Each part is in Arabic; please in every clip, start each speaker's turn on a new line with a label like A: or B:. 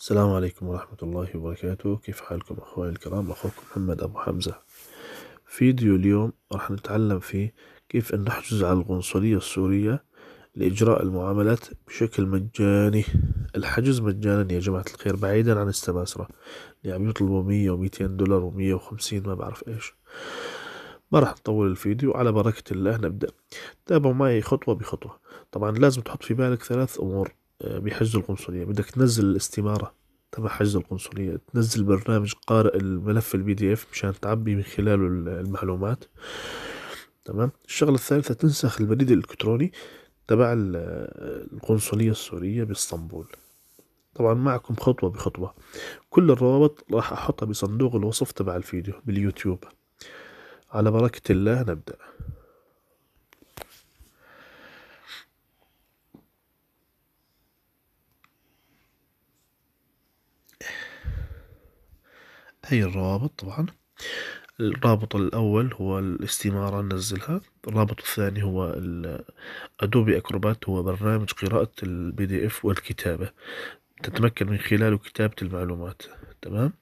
A: السلام عليكم ورحمة الله وبركاته كيف حالكم أخواني الكرام أخوكم محمد أبو حمزة فيديو اليوم راح نتعلم فيه كيف أن نحجز على القنصلية السورية لإجراء المعاملات بشكل مجاني الحجز مجانا يا جماعة الخير بعيدا عن السماسرة اللي يعني عم يطلبوا مية وميتين دولار ومية وخمسين ما بعرف إيش ما راح نطول الفيديو على بركة الله نبدأ تابعوا معي خطوة بخطوة طبعا لازم تحط في بالك ثلاث أمور بحجز القنصلية بدك تنزل الاستمارة تبع حجز القنصلية تنزل برنامج قارئ الملف البي دي اف مشان تعبي من خلاله المعلومات تمام الشغلة الثالثة تنسخ البريد الإلكتروني تبع القنصلية السورية باسطنبول طبعا معكم خطوة بخطوة كل الروابط راح أحطها بصندوق الوصف تبع الفيديو باليوتيوب على بركة الله نبدأ هي الروابط طبعا الرابط الأول هو الاستمارة ننزلها الرابط الثاني هو أدوبي أكروبات هو برنامج قراءة البي دي اف والكتابة تتمكن من خلاله كتابة المعلومات تمام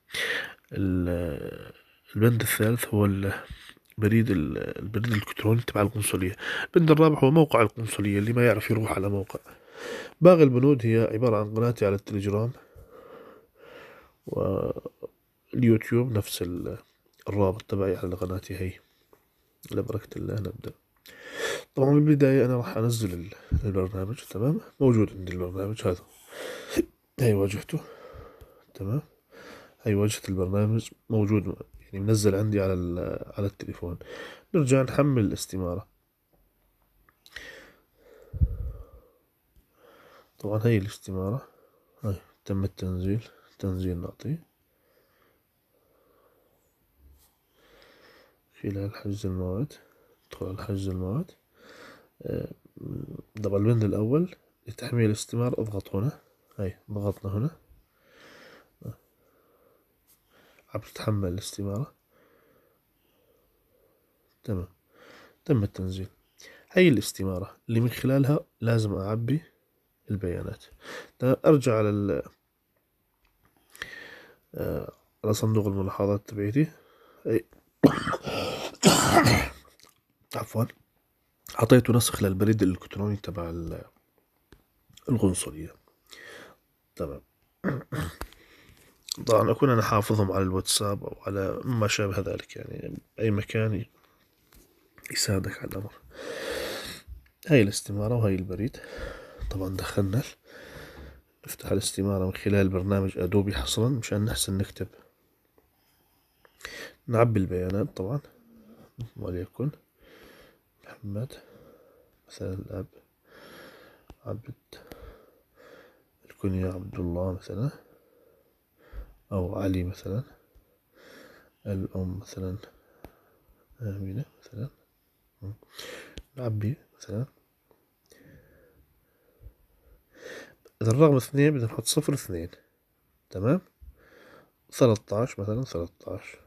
A: البند الثالث هو بريد البريد الإلكتروني تبع القنصلية البند الرابع هو موقع القنصلية اللي ما يعرف يروح على موقع باقي البنود هي عبارة عن قناتي على التليجرام و اليوتيوب نفس الرابط تبعي على قناتي هي لبركة الله نبدأ طبعا بالبداية أنا راح أنزل البرنامج تمام موجود عندي البرنامج هذا هي واجهته تمام هي واجهة البرنامج موجود يعني منزل عندي على على التليفون نرجع نحمل الاستمارة طبعا هي الاستمارة هاي تم التنزيل تنزيل نعطيه خلال حجز المواد ندخل على حجز المواد طبعا أه، البند الأول لتحميل الاستمار اضغط هنا هاي ضغطنا هنا أه، عم تتحمل الاستمارة تمام تم التنزيل هاي الاستمارة اللي من خلالها لازم أعبي البيانات أرجع على ال أه، على صندوق الملاحظات أي عفوا اعطيته نسخ للبريد الإلكتروني تبع القنصلية تمام طبعا أكون أنا حافظهم على الواتساب أو على ما شابه ذلك يعني أي مكان يساعدك على الأمر هاي الاستمارة وهاي البريد طبعا دخلنا نفتح الاستمارة من خلال برنامج أدوبي حصرا مشان نحسن نكتب نعبي البيانات طبعا وليكن محمد مثلا الأب عبد الكنية عبد الله مثلا أو علي مثلا الأم مثلا آمنة مثلا نعبي مثلا إذا الرقم اثنين بدنا نحط صفر اثنين تمام ثلاثة عشر مثلا ثلاثة عشر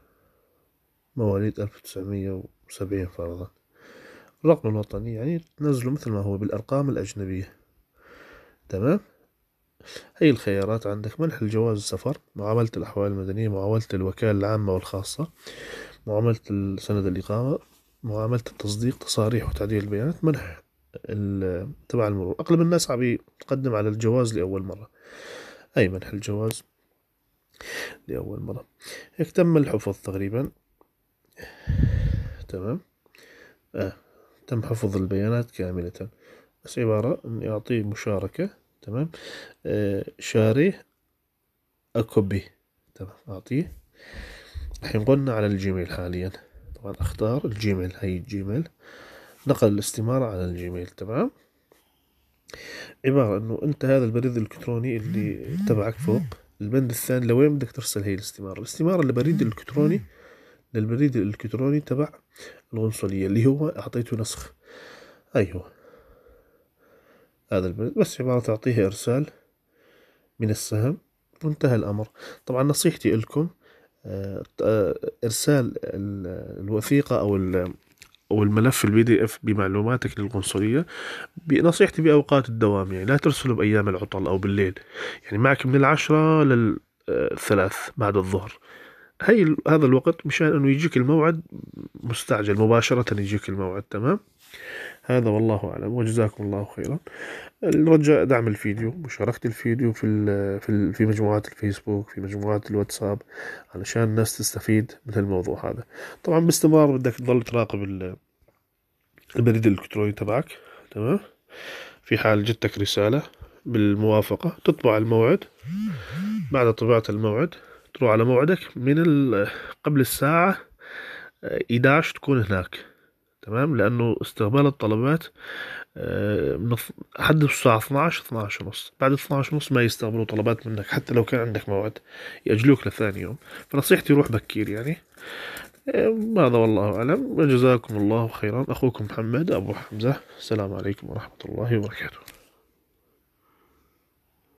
A: مواليد ألف وتسعمية وسبعين فرضا الرقم الوطني يعني تنزله مثل ما هو بالأرقام الأجنبية تمام هي الخيارات عندك منح الجواز السفر معاملة الأحوال المدنية معاملة الوكالة العامة والخاصة معاملة سند الإقامة معاملة التصديق تصاريح وتعديل البيانات منح تبع المرور أغلب الناس عم تقدم على الجواز لأول مرة أي منح الجواز لأول مرة هيك تم الحفظ تقريبا تمام آه. تم حفظ البيانات كاملة بس عبارة أن أعطيه مشاركة تمام آه. شاريه أكوبي تمام أعطيه الحين قلنا على الجيميل حاليا طبعا أختار الجيميل هي الجيميل نقل الاستمارة على الجيميل تمام عبارة أنه أنت هذا البريد الإلكتروني اللي تبعك فوق البند الثاني لوين بدك ترسل هي الاستمارة الاستمارة لبريد الإلكتروني للبريد الالكتروني تبع القنصليه اللي هو اعطيته نسخ ايوه هذا البريد بس عباره تعطيه ارسال من السهم وانتهى الامر طبعا نصيحتي لكم آه، ارسال الوثيقه او او الملف البي دي اف بمعلوماتك للقنصليه نصيحتي باوقات الدوام يعني لا ترسله بايام العطل او بالليل يعني معك من العشرة للثلاث آه، بعد الظهر هي هذا الوقت مشان انه يجيك الموعد مستعجل مباشرة يجيك الموعد تمام هذا والله اعلم وجزاكم الله خيرا الرجاء دعم الفيديو مشاركة الفيديو في ال في ال في مجموعات الفيسبوك في مجموعات الواتساب علشان الناس تستفيد من الموضوع هذا طبعا باستمرار بدك تضل تراقب البريد الالكتروني تبعك تمام في حال جتك رسالة بالموافقة تطبع الموعد بعد طباعة الموعد تحطوه على موعدك من قبل الساعة 11 آه، تكون هناك تمام لأنه استقبال الطلبات آه، من حد الساعة 12 12 ونص بعد 12 ونص ما يستقبلوا طلبات منك حتى لو كان عندك موعد يأجلوك لثاني يوم فنصيحتي روح بكير يعني آه، هذا والله أعلم وجزاكم الله خيرا أخوكم محمد أبو حمزة السلام عليكم ورحمة الله وبركاته